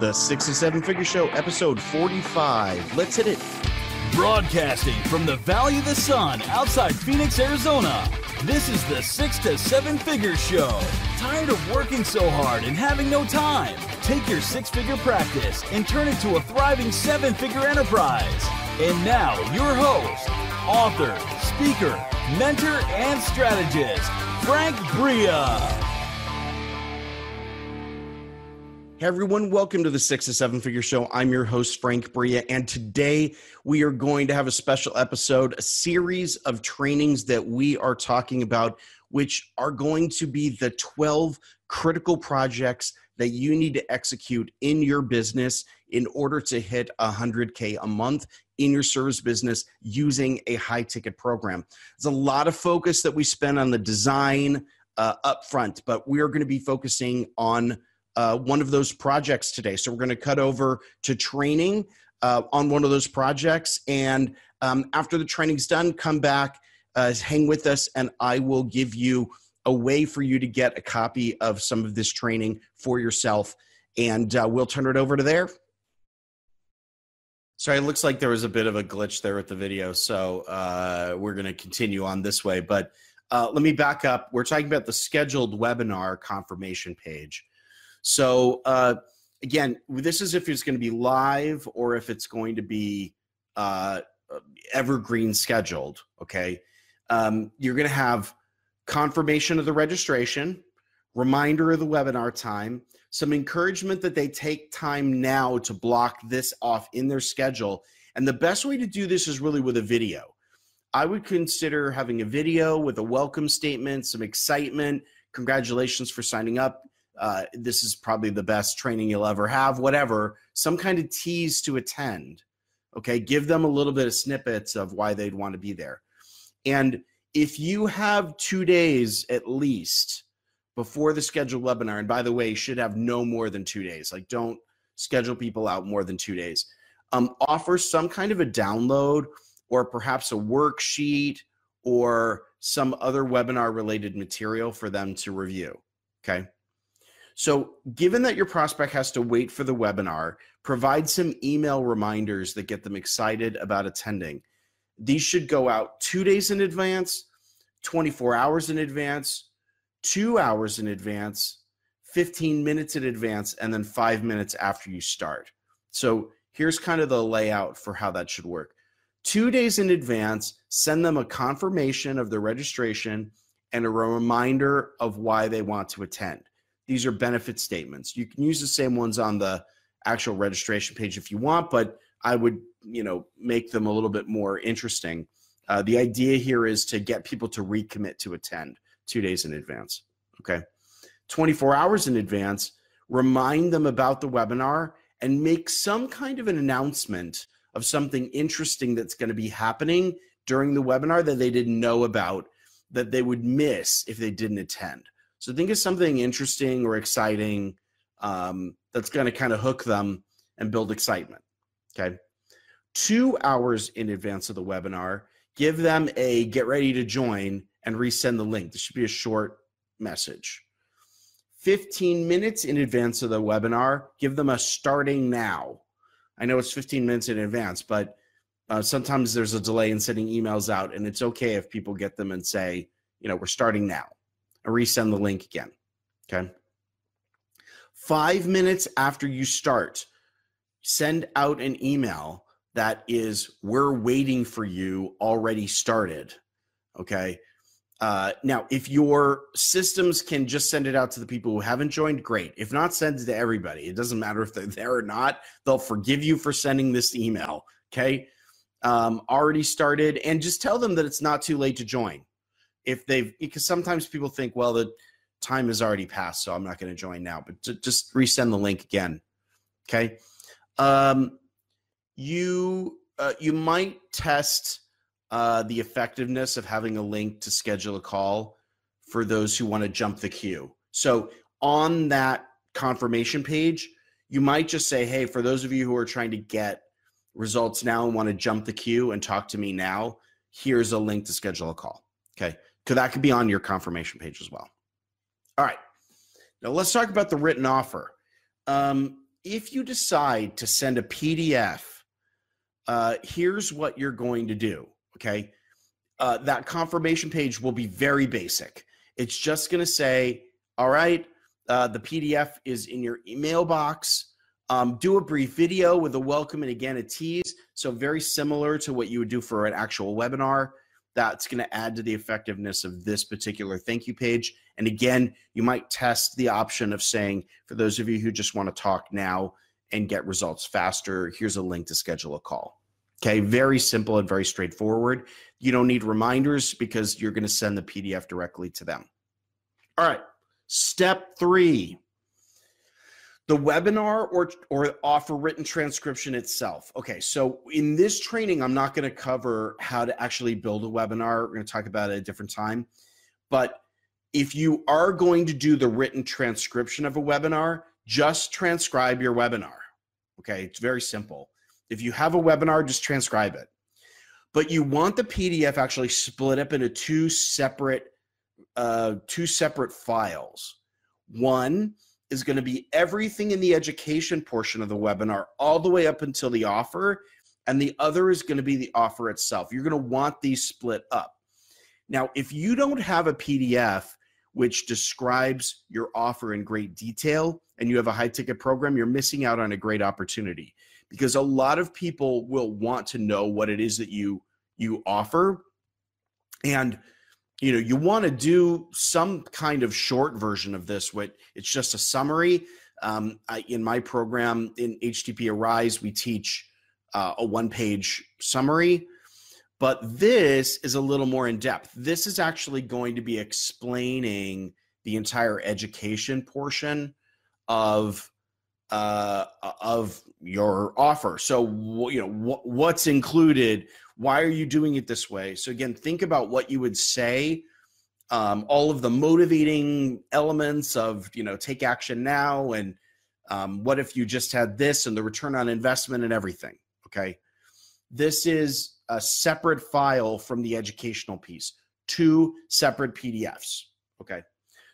The Six and Seven Figure Show, episode 45. Let's hit it. Broadcasting from the Valley of the Sun outside Phoenix, Arizona. This is the Six to Seven Figure Show. Tired of working so hard and having no time? Take your six figure practice and turn it to a thriving seven figure enterprise. And now, your host, author, speaker, mentor, and strategist, Frank Bria. Hey everyone, welcome to the Six to Seven Figure Show. I'm your host, Frank Bria, and today we are going to have a special episode, a series of trainings that we are talking about, which are going to be the 12 critical projects that you need to execute in your business in order to hit 100K a month in your service business using a high ticket program. There's a lot of focus that we spend on the design uh, upfront, but we are going to be focusing on uh, one of those projects today. So we're going to cut over to training uh, on one of those projects. And um, after the training's done, come back, uh, hang with us, and I will give you a way for you to get a copy of some of this training for yourself. And uh, we'll turn it over to there. Sorry, it looks like there was a bit of a glitch there with the video. So uh, we're going to continue on this way. But uh, let me back up. We're talking about the scheduled webinar confirmation page. So uh, again, this is if it's going to be live or if it's going to be uh, evergreen scheduled. Okay, um, you're going to have confirmation of the registration, reminder of the webinar time, some encouragement that they take time now to block this off in their schedule. And the best way to do this is really with a video. I would consider having a video with a welcome statement, some excitement, congratulations for signing up, uh, this is probably the best training you'll ever have, whatever, some kind of tease to attend. Okay. Give them a little bit of snippets of why they'd want to be there. And if you have two days at least before the scheduled webinar, and by the way, should have no more than two days, like don't schedule people out more than two days, um, offer some kind of a download or perhaps a worksheet or some other webinar related material for them to review. Okay. So, given that your prospect has to wait for the webinar, provide some email reminders that get them excited about attending. These should go out two days in advance, 24 hours in advance, two hours in advance, 15 minutes in advance, and then five minutes after you start. So, here's kind of the layout for how that should work. Two days in advance, send them a confirmation of the registration and a reminder of why they want to attend. These are benefit statements. You can use the same ones on the actual registration page if you want, but I would, you know, make them a little bit more interesting. Uh, the idea here is to get people to recommit to attend two days in advance. Okay. 24 hours in advance, remind them about the webinar and make some kind of an announcement of something interesting that's going to be happening during the webinar that they didn't know about that they would miss if they didn't attend. So think of something interesting or exciting um, that's going to kind of hook them and build excitement. Okay. Two hours in advance of the webinar, give them a get ready to join and resend the link. This should be a short message. 15 minutes in advance of the webinar, give them a starting now. I know it's 15 minutes in advance, but uh, sometimes there's a delay in sending emails out, and it's okay if people get them and say, you know, we're starting now and resend the link again. Okay. Five minutes after you start, send out an email that is, we're waiting for you, already started. Okay. Uh, now, if your systems can just send it out to the people who haven't joined, great. If not, send it to everybody. It doesn't matter if they're there or not. They'll forgive you for sending this email. Okay. Um, already started. And just tell them that it's not too late to join if they've because sometimes people think, well, the time has already passed, so I'm not going to join now. But to, just resend the link again, okay? Um, you uh, you might test uh, the effectiveness of having a link to schedule a call for those who want to jump the queue. So on that confirmation page, you might just say, hey, for those of you who are trying to get results now and want to jump the queue and talk to me now, here's a link to schedule a call. Okay because that could be on your confirmation page as well. All right. Now let's talk about the written offer. Um, if you decide to send a PDF, uh, here's what you're going to do. Okay. Uh, that confirmation page will be very basic. It's just going to say, all right, uh, the PDF is in your email box. Um, do a brief video with a welcome and again a tease. So, very similar to what you would do for an actual webinar that's going to add to the effectiveness of this particular thank you page. And again, you might test the option of saying, for those of you who just want to talk now and get results faster, here's a link to schedule a call. Okay, very simple and very straightforward. You don't need reminders because you're going to send the PDF directly to them. All right, step three the webinar or or offer written transcription itself okay so in this training i'm not going to cover how to actually build a webinar we're going to talk about it at a different time but if you are going to do the written transcription of a webinar just transcribe your webinar okay it's very simple if you have a webinar just transcribe it but you want the pdf actually split up into two separate uh, two separate files one is going to be everything in the education portion of the webinar, all the way up until the offer. And the other is going to be the offer itself. You're going to want these split up. Now, if you don't have a PDF which describes your offer in great detail and you have a high ticket program, you're missing out on a great opportunity because a lot of people will want to know what it is that you you offer and you know you want to do some kind of short version of this what it's just a summary um, I, in my program in http arise we teach uh, a one page summary but this is a little more in depth this is actually going to be explaining the entire education portion of uh, of your offer. So you know wh- what's included. Why are you doing it this way? So again, think about what you would say. Um, all of the motivating elements of you know take action now and um, what if you just had this and the return on investment and everything. Okay, this is a separate file from the educational piece. Two separate PDFs. Okay,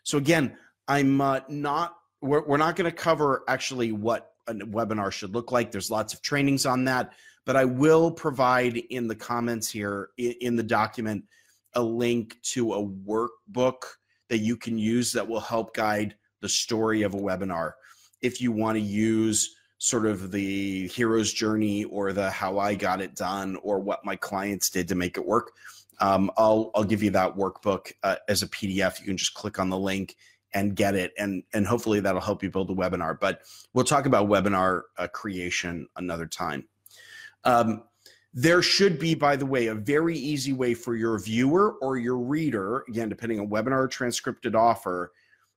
so again, I'm uh, not. We're, we're not going to cover actually what a webinar should look like. There's lots of trainings on that, but I will provide in the comments here in the document a link to a workbook that you can use that will help guide the story of a webinar. If you want to use sort of the hero's journey or the how I got it done or what my clients did to make it work, um, I'll, I'll give you that workbook uh, as a PDF. You can just click on the link and get it and and hopefully that'll help you build a webinar but we'll talk about webinar uh, creation another time um, there should be by the way a very easy way for your viewer or your reader again depending on webinar transcripted offer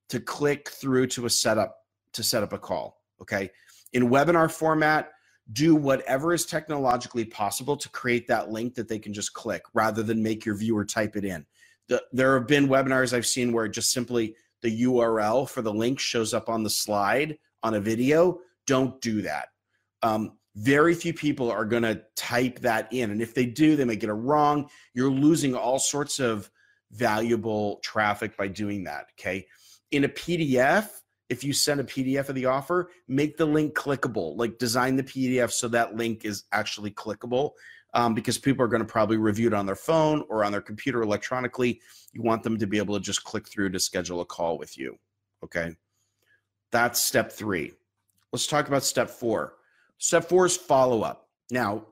to click through to a setup to set up a call okay in webinar format do whatever is technologically possible to create that link that they can just click rather than make your viewer type it in the, there have been webinars i've seen where just simply the URL for the link shows up on the slide on a video, don't do that. Um, very few people are going to type that in. And if they do, they may get it wrong. You're losing all sorts of valuable traffic by doing that. Okay. In a PDF, if you send a PDF of the offer, make the link clickable, like design the PDF so that link is actually clickable um, because people are going to probably review it on their phone or on their computer electronically. You want them to be able to just click through to schedule a call with you. Okay. That's step three. Let's talk about step four. Step four is follow up. Now,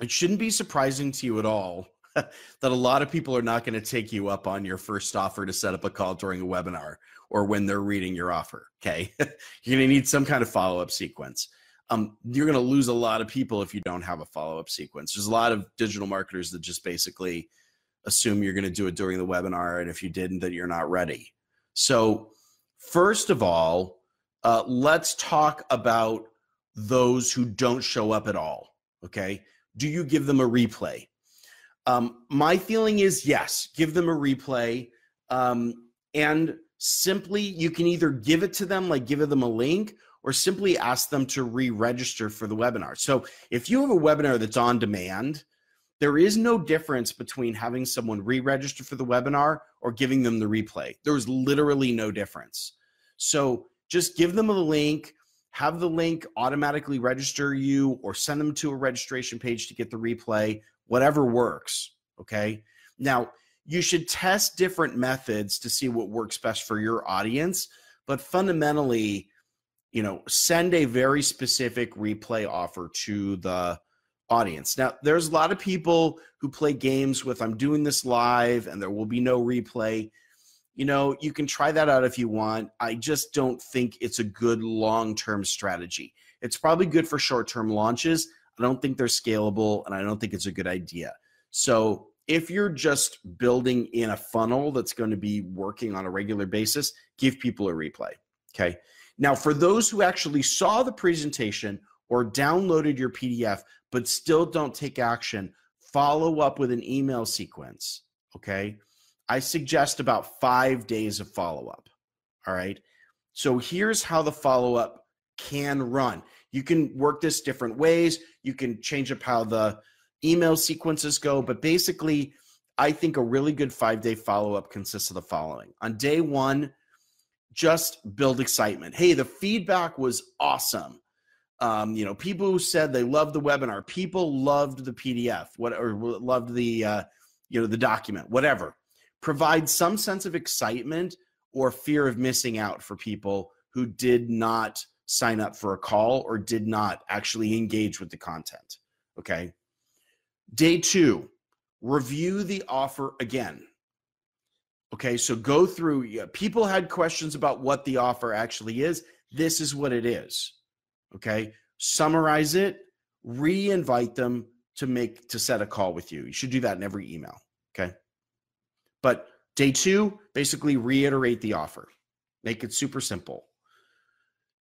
it shouldn't be surprising to you at all that a lot of people are not going to take you up on your first offer to set up a call during a webinar or when they're reading your offer. Okay. You're going to need some kind of follow up sequence um, you're going to lose a lot of people if you don't have a follow up sequence. There's a lot of digital marketers that just basically assume you're going to do it during the webinar. And if you didn't, that you're not ready. So, first of all, uh, let's talk about those who don't show up at all. Okay. Do you give them a replay? Um, my feeling is yes, give them a replay. Um, and simply, you can either give it to them, like give them a link, or simply ask them to re register for the webinar. So if you have a webinar that's on demand, there is no difference between having someone re register for the webinar or giving them the replay. There is literally no difference. So just give them a link, have the link automatically register you or send them to a registration page to get the replay, whatever works. Okay. Now, you should test different methods to see what works best for your audience. But fundamentally, you know, send a very specific replay offer to the audience. Now, there's a lot of people who play games with I'm doing this live and there will be no replay. You know, you can try that out if you want. I just don't think it's a good long term strategy. It's probably good for short term launches. I don't think they're scalable and I don't think it's a good idea. So, if you're just building in a funnel that's going to be working on a regular basis, give people a replay. Okay. Now, for those who actually saw the presentation or downloaded your PDF but still don't take action, follow up with an email sequence. Okay. I suggest about five days of follow up. All right. So here's how the follow up can run. You can work this different ways. You can change up how the email sequences go, but basically, I think a really good five day follow up consists of the following. On day one, just build excitement. Hey, the feedback was awesome. Um, you know, people who said they loved the webinar, people loved the PDF, what or loved the uh, you know the document, whatever. Provide some sense of excitement or fear of missing out for people who did not sign up for a call or did not actually engage with the content. Okay. Day two, review the offer again. Okay, so go through. people had questions about what the offer actually is. This is what it is. Okay, summarize it, re-invite them to make to set a call with you. You should do that in every email. Okay, but day two, basically reiterate the offer, make it super simple.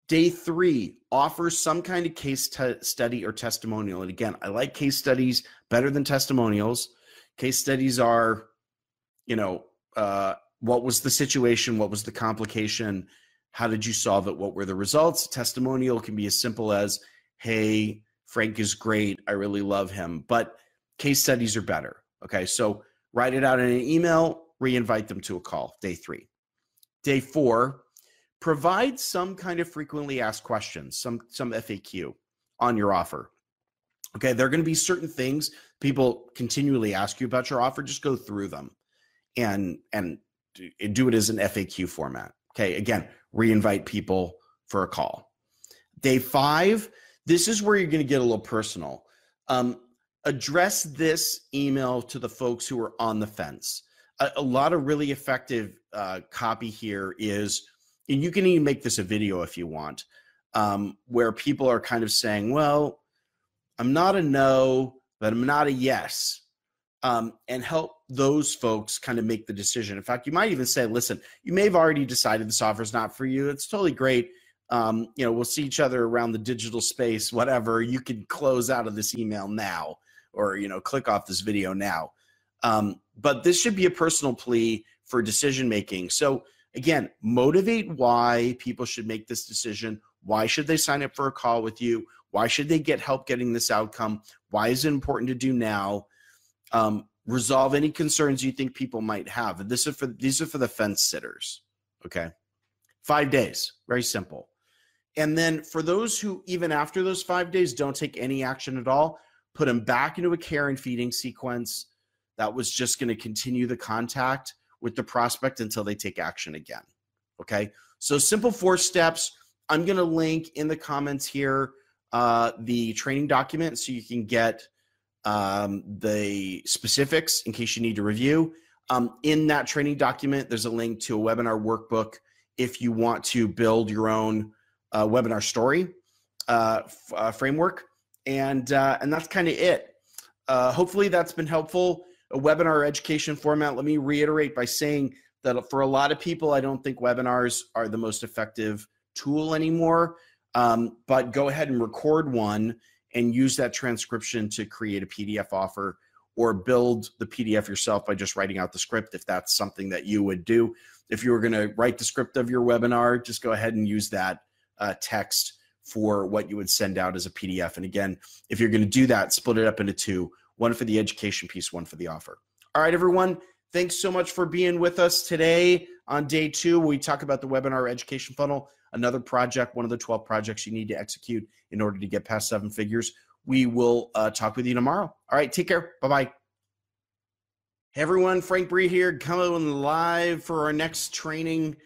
Day three, offer some kind of case study or testimonial. And again, I like case studies better than testimonials. Case studies are, you know, uh, what was the situation? What was the complication? How did you solve it? What were the results? Testimonial can be as simple as, hey, Frank is great. I really love him. But case studies are better. Okay. So write it out in an email, reinvite them to a call, day three. Day four, provide some kind of frequently asked questions, some, some FAQ on your offer. Okay. There are going to be certain things people continually ask you about your offer. Just go through them and and do it as an FAQ format. Okay, again, reinvite people for a call. Day five, this is where you're going to get a little personal. Um, address this email to the folks who are on the fence. A, a lot of really effective uh, copy here is, and you can even make this a video if you want, um, where people are kind of saying, well, I'm not a no, but I'm not a yes um, and help those folks kind of make the decision. In fact, you might even say, listen, you may have already decided this offer is not for you. It's totally great. Um, you know, we'll see each other around the digital space, whatever. You can close out of this email now or, you know, click off this video now. Um, but this should be a personal plea for decision making. So, again, motivate why people should make this decision. Why should they sign up for a call with you? Why should they get help getting this outcome? Why is it important to do now? Um, resolve any concerns you think people might have. This is for these are for the fence sitters. Okay. Five days, very simple. And then for those who, even after those five days, don't take any action at all, put them back into a care and feeding sequence that was just going to continue the contact with the prospect until they take action again. Okay. So simple four steps. I'm going to link in the comments here uh, the training document so you can get um, the specifics in case you need to review. Um, in that training document, there's a link to a webinar workbook if you want to build your own uh, webinar story uh, f- uh, framework. And, uh, and that's kind of it. Uh, hopefully, that's been helpful. A webinar education format, let me reiterate by saying that for a lot of people, I don't think webinars are the most effective tool anymore. Um, but go ahead and record one and use that transcription to create a PDF offer or build the PDF yourself by just writing out the script if that's something that you would do. If you were going to write the script of your webinar, just go ahead and use that uh, text for what you would send out as a PDF. And again, if you're going to do that, split it up into two one for the education piece, one for the offer. All right, everyone. Thanks so much for being with us today on day two. We talk about the webinar education funnel another project, one of the 12 projects you need to execute in order to get past seven figures. We will uh, talk with you tomorrow. All right, take care. Bye bye. Hey everyone, Frank Bree here, coming live for our next training.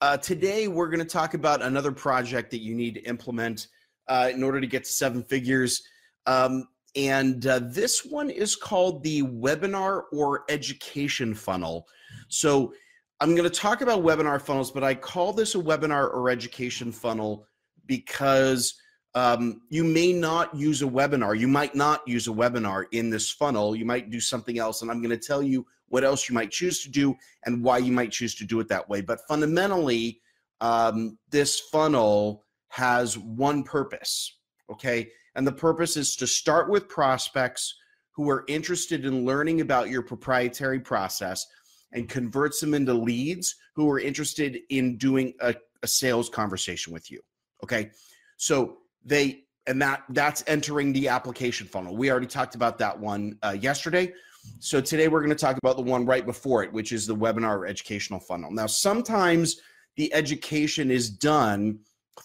Uh, today, we're going to talk about another project that you need to implement uh, in order to get to seven figures. Um, and uh, this one is called the webinar or education funnel. So I'm going to talk about webinar funnels, but I call this a webinar or education funnel because um, you may not use a webinar. You might not use a webinar in this funnel. You might do something else. And I'm going to tell you what else you might choose to do and why you might choose to do it that way. But fundamentally, um, this funnel has one purpose, okay? And the purpose is to start with prospects who are interested in learning about your proprietary process and converts them into leads who are interested in doing a, a sales conversation with you. Okay. So they, and that that's entering the application funnel. We already talked about that one uh, yesterday. So today we're going to talk about the one right before it, which is the webinar educational funnel. Now, sometimes the education is done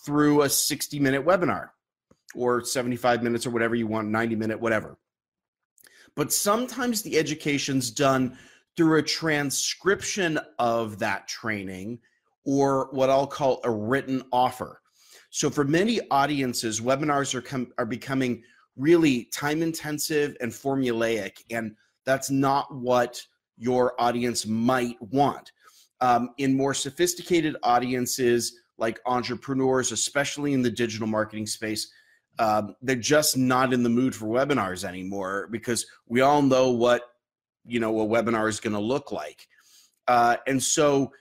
through a 60 minute webinar or 75 minutes or whatever you want, 90 minute, whatever. But sometimes the education's done through a transcription of that training or what I'll call a written offer. So for many audiences, webinars are are becoming really time intensive and formulaic, and that's not what your audience might want. Um, in more sophisticated audiences, like entrepreneurs, especially in the digital marketing space, um, they're just not in the mood for webinars anymore because we all know what you know a webinar is going to look like uh, and so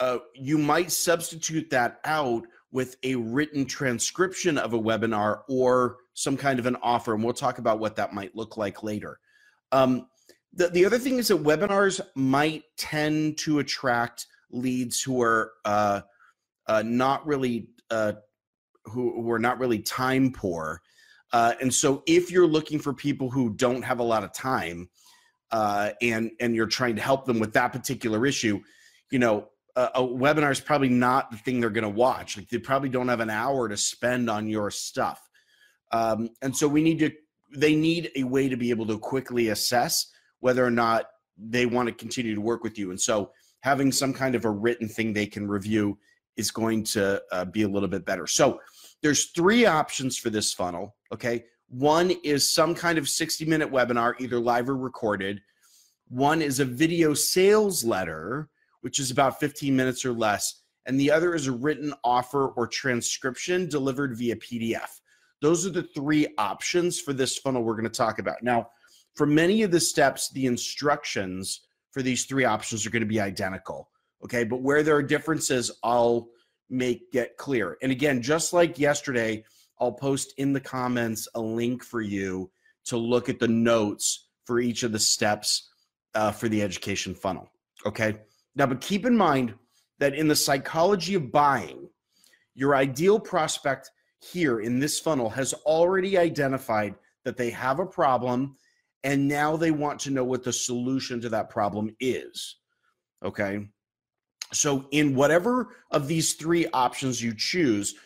uh, you might substitute that out with a written transcription of a webinar or some kind of an offer and we'll talk about what that might look like later um, the, the other thing is that webinars might tend to attract leads who are uh, uh not really uh, who, who, are not really time poor uh, and so if you're looking for people who don't have a lot of time uh, and and you're trying to help them with that particular issue, you know, a, a webinar is probably not the thing they're going to watch. Like they probably don't have an hour to spend on your stuff, um, and so we need to. They need a way to be able to quickly assess whether or not they want to continue to work with you, and so having some kind of a written thing they can review is going to uh, be a little bit better. So there's three options for this funnel. Okay, one is some kind of 60 minute webinar, either live or recorded. One is a video sales letter, which is about 15 minutes or less. And the other is a written offer or transcription delivered via PDF. Those are the three options for this funnel we're going to talk about. Now, for many of the steps, the instructions for these three options are going to be identical. Okay. But where there are differences, I'll make get clear. And again, just like yesterday, I'll post in the comments a link for you to look at the notes for each of the steps uh, for the education funnel. Okay. Now, but keep in mind that in the psychology of buying, your ideal prospect here in this funnel has already identified that they have a problem and now they want to know what the solution to that problem is. Okay. So, in whatever of these three options you choose,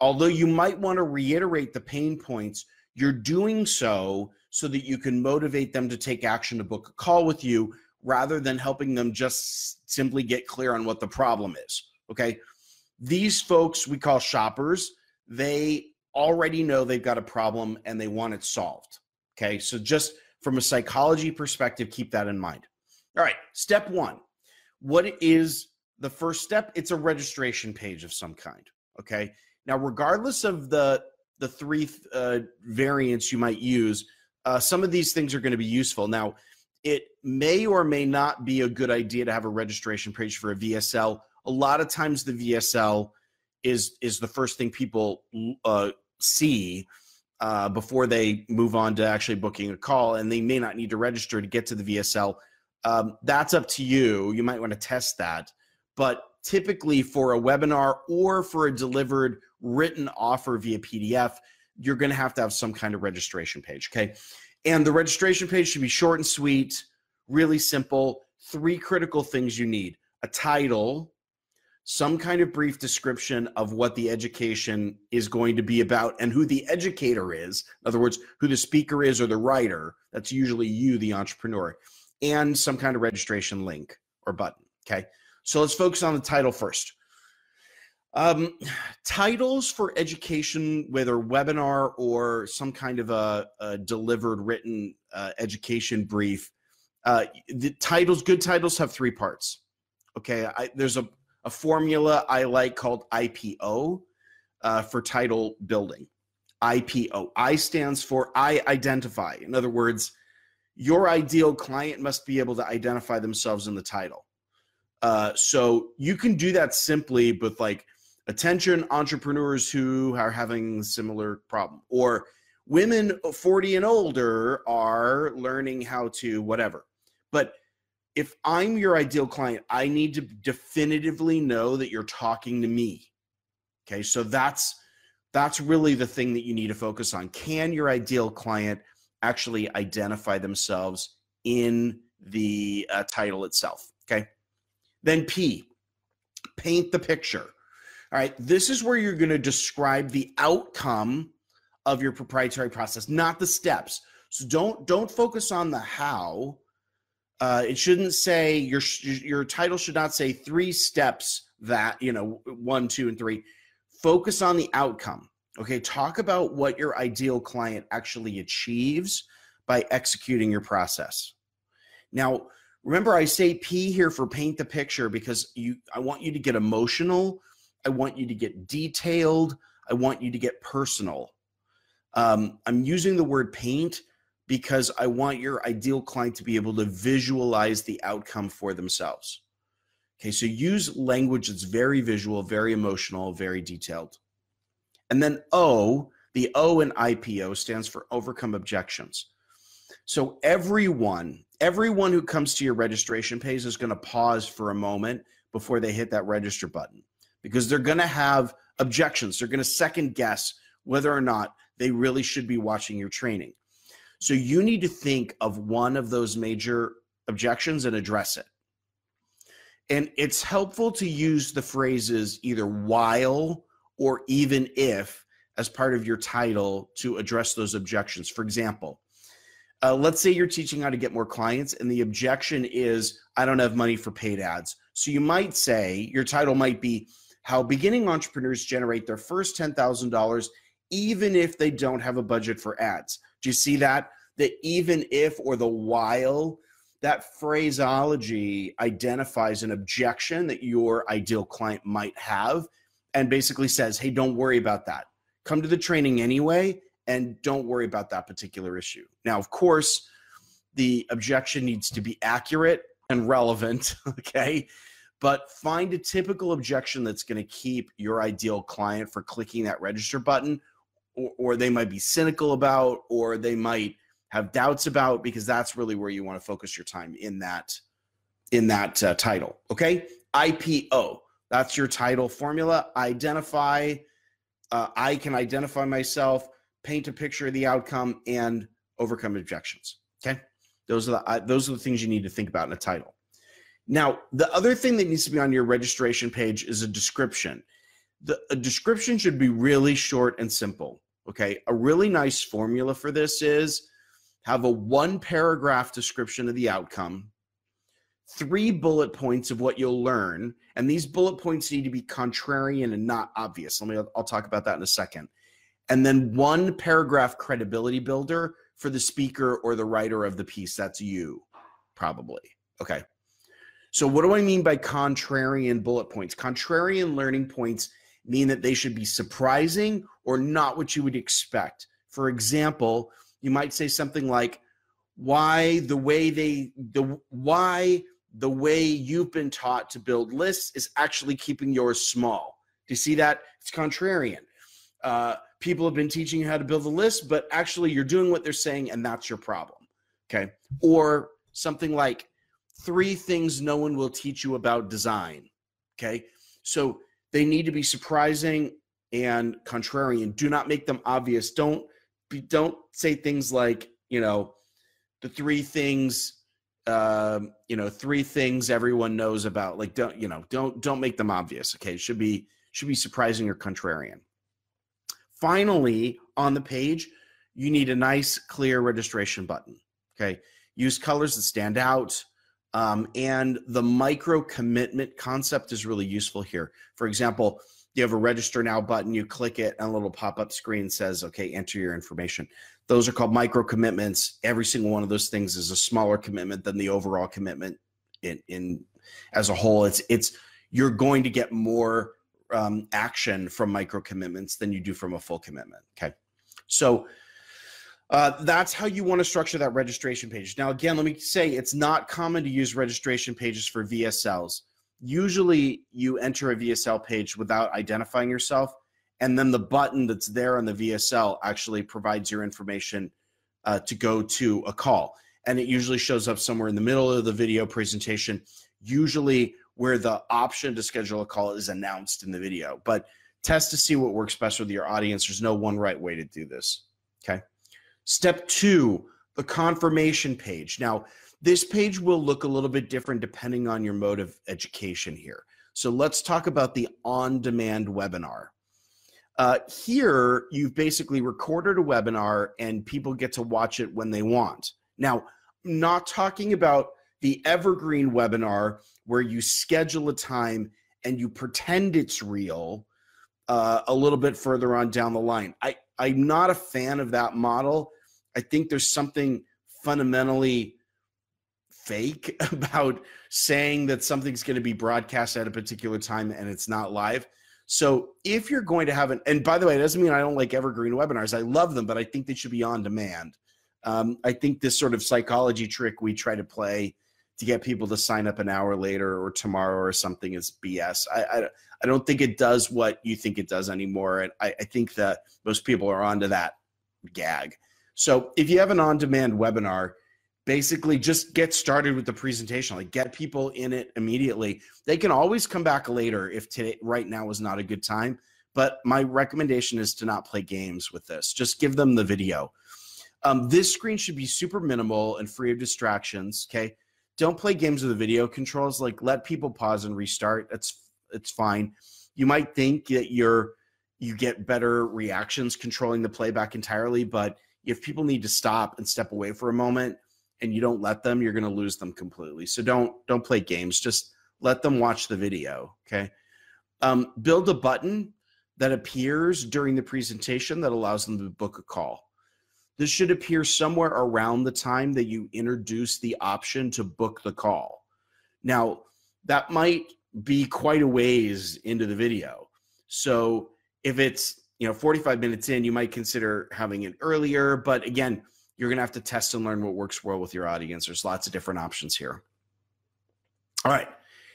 Although you might want to reiterate the pain points, you're doing so so that you can motivate them to take action to book a call with you rather than helping them just simply get clear on what the problem is. Okay. These folks we call shoppers, they already know they've got a problem and they want it solved. Okay. So just from a psychology perspective, keep that in mind. All right. Step one What is the first step? It's a registration page of some kind. Okay. Now, regardless of the the three uh, variants you might use, uh, some of these things are going to be useful. Now, it may or may not be a good idea to have a registration page for a VSL. A lot of times, the VSL is is the first thing people uh, see uh, before they move on to actually booking a call, and they may not need to register to get to the VSL. Um, that's up to you. You might want to test that, but typically for a webinar or for a delivered written offer via PDF, you're going to have to have some kind of registration page. Okay. And the registration page should be short and sweet, really simple. Three critical things you need a title, some kind of brief description of what the education is going to be about and who the educator is. In other words, who the speaker is or the writer. That's usually you, the entrepreneur, and some kind of registration link or button. Okay. So let's focus on the title first. Um, titles for education, whether webinar or some kind of a, a delivered written uh, education brief, uh, the titles, good titles have three parts. Okay, I, there's a, a formula I like called IPO uh, for title building. IPO. I stands for I identify. In other words, your ideal client must be able to identify themselves in the title. Uh, so you can do that simply with like Attention entrepreneurs who are having similar problem or women 40 and older are learning how to whatever. But if I'm your ideal client, I need to definitively know that you're talking to me. Okay? So that's that's really the thing that you need to focus on. Can your ideal client actually identify themselves in the uh, title itself? Okay? Then P, paint the picture. All right, this is where you're going to describe the outcome of your proprietary process, not the steps. So don't don't focus on the how. Uh, it shouldn't say your your title should not say three steps that you know one, two, and three. Focus on the outcome. Okay, talk about what your ideal client actually achieves by executing your process. Now, remember I say P here for paint the picture because you I want you to get emotional I want you to get detailed. I want you to get personal. Um, I'm using the word paint because I want your ideal client to be able to visualize the outcome for themselves. Okay, so use language that's very visual, very emotional, very detailed. And then O, the O in IPO stands for overcome objections. So everyone, everyone who comes to your registration page is going to pause for a moment before they hit that register button because they're going to have objections. They're going to second guess whether or not they really should be watching your training. So you need to think of one of those major objections and address it. And it's helpful to use the phrases either while or even if as part of your title to address those objections. For example, uh, let's say you're teaching how to get more clients, and the objection is, I don't have money for paid ads. So you might say, your title might be, how beginning entrepreneurs generate their first $10,000 even if they don't have a budget for ads. Do you see that? The even if or the while, that phraseology identifies an objection that your ideal client might have and basically says, hey, don't worry about that. Come to the training anyway and don't worry about that particular issue. Now, of course, the objection needs to be accurate and relevant, okay? but find a typical objection that's going to keep your ideal client for clicking that register button or, or, they might be cynical about or they might have doubts about because that's really where you want to focus your time in that in that uh, title okay ipo that's your title formula identify uh, i can identify myself paint a picture of the outcome and overcome objections okay those are the uh, those are the things you need to think about in a title now, the other thing that needs to be on your registration page is a description. The a description should be really short and simple. Okay. A really nice formula for this is have a one paragraph description of the outcome, three bullet points of what you'll learn. And these bullet points need to be contrarian and not obvious. Let me, I'll talk about that in a second. And then one paragraph credibility builder for the speaker or the writer of the piece. That's you, probably. Okay. So, what do I mean by contrarian bullet points? Contrarian learning points mean that they should be surprising or not what you would expect. For example, you might say something like, why the way they the why the way you've been taught to build lists is actually keeping yours small. Do you see that? It's contrarian. Uh, people have been teaching you how to build a list, but actually you're doing what they're saying, and that's your problem. Okay. Or something like, three things no one will teach you about design. Okay. So they need to be surprising and contrarian. Do not make them obvious. Don't be, don't say things like, you know, the three things um, you know, three things everyone knows about. Like don't, you know, don't don't make them obvious. Okay. It should be should be surprising or contrarian. Finally, on the page, you need a nice clear registration button. Okay. Use colors that stand out. Um, and the micro commitment concept is really useful here. For example, you have a register now button, you click it, and a little pop up screen says, okay, enter your information. Those are called micro commitments. Every single one of those things is a smaller commitment than the overall commitment in, in as a whole. It's, it's, you're going to get more um, action from micro commitments than you do from a full commitment. Okay. So, uh, that's how you want to structure that registration page. Now, again, let me say it's not common to use registration pages for VSLs. Usually, you enter a VSL page without identifying yourself, and then the button that's there on the VSL actually provides your information uh, to go to a call. And it usually shows up somewhere in the middle of the video presentation, usually where the option to schedule a call is announced in the video. But test to see what works best with your audience. There's no one right way to do this. Okay. Step two, the confirmation page. Now, this page will look a little bit different depending on your mode of education here. So let's talk about the on demand webinar. Uh, here, you've basically recorded a webinar and people get to watch it when they want. Now, I'm not talking about the evergreen webinar where you schedule a time and you pretend it's real uh, a little bit further on down the line. I, I'm not a fan of that model I think there's something fundamentally fake about saying that something's going to be broadcast at a particular time and it's not live. So if you're going to have an, and by the way, it doesn't mean I don't like evergreen webinars. I love them, but I think they should be on demand. Um, I think this sort of psychology trick we try to play to get people to sign up an hour later or tomorrow or something is BS. I, I, I don't think it does what you think it does anymore. And I, I think that most people are onto that gag. So if you have an on-demand webinar, basically just get started with the presentation, like get people in it immediately. They can always come back later if today right now is not a good time. But my recommendation is to not play games with this. Just give them the video. Um, this screen should be super minimal and free of distractions. Okay. Don't play games with the video controls. Like let people pause and restart. That's it's fine. You might think that you're you get better reactions controlling the playback entirely, but if people need to stop and step away for a moment and you don't let them, you're going to lose them completely. So don't don't play games. Just let them watch the video. Okay. Um, build a button that appears during the presentation that allows them to book a call. This should appear somewhere around the time that you introduce the option to book the call. Now, that might be quite a ways into the video. So if it's you know 45 minutes in you might consider having it earlier but again you're going to have to test and learn what works well with your audience there's lots of different options here all right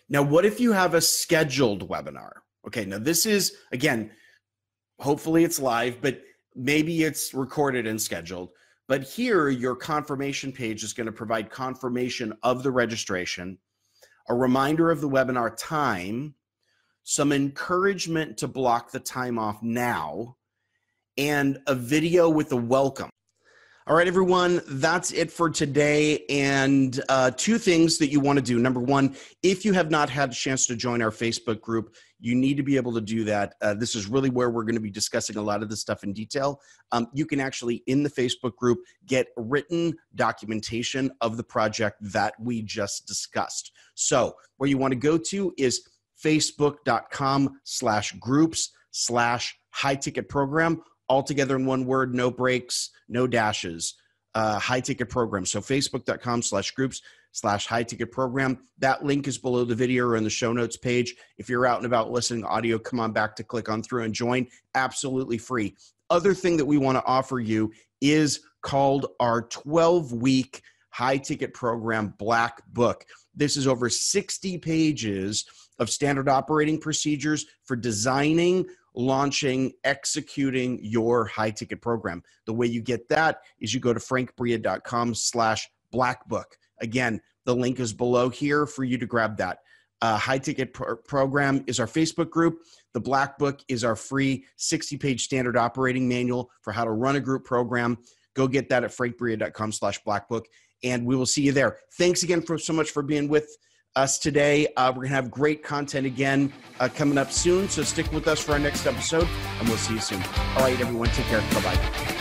now what if you have a scheduled webinar okay now this is again hopefully it's live but maybe it's recorded and scheduled but here your confirmation page is going to provide confirmation of the registration a reminder of the webinar time some encouragement to block the time off now, and a video with a welcome. All right, everyone, that's it for today. And uh, two things that you want to do. Number one, if you have not had a chance to join our Facebook group, you need to be able to do that. Uh, this is really where we're going to be discussing a lot of this stuff in detail. Um, you can actually, in the Facebook group, get written documentation of the project that we just discussed. So, where you want to go to is facebook.com slash groups slash high ticket program, all together in one word, no breaks, no dashes, uh, high ticket program. So facebook.com slash groups slash high ticket program. That link is below the video or in the show notes page. If you're out and about listening audio, come on back to click on through and join. Absolutely free. Other thing that we want to offer you is called our 12 week high ticket program black book. This is over 60 pages of standard operating procedures for designing, launching, executing your high ticket program. The way you get that is you go to frankbria.com slash blackbook. Again, the link is below here for you to grab that. Uh, high ticket pro- program is our Facebook group. The Black Book is our free 60 page standard operating manual for how to run a group program. Go get that at frankbria.com slash blackbook and we will see you there. Thanks again for so much for being with us today. Uh, we're going to have great content again uh, coming up soon. So stick with us for our next episode, and we'll see you soon. All right, everyone, take care. Bye bye.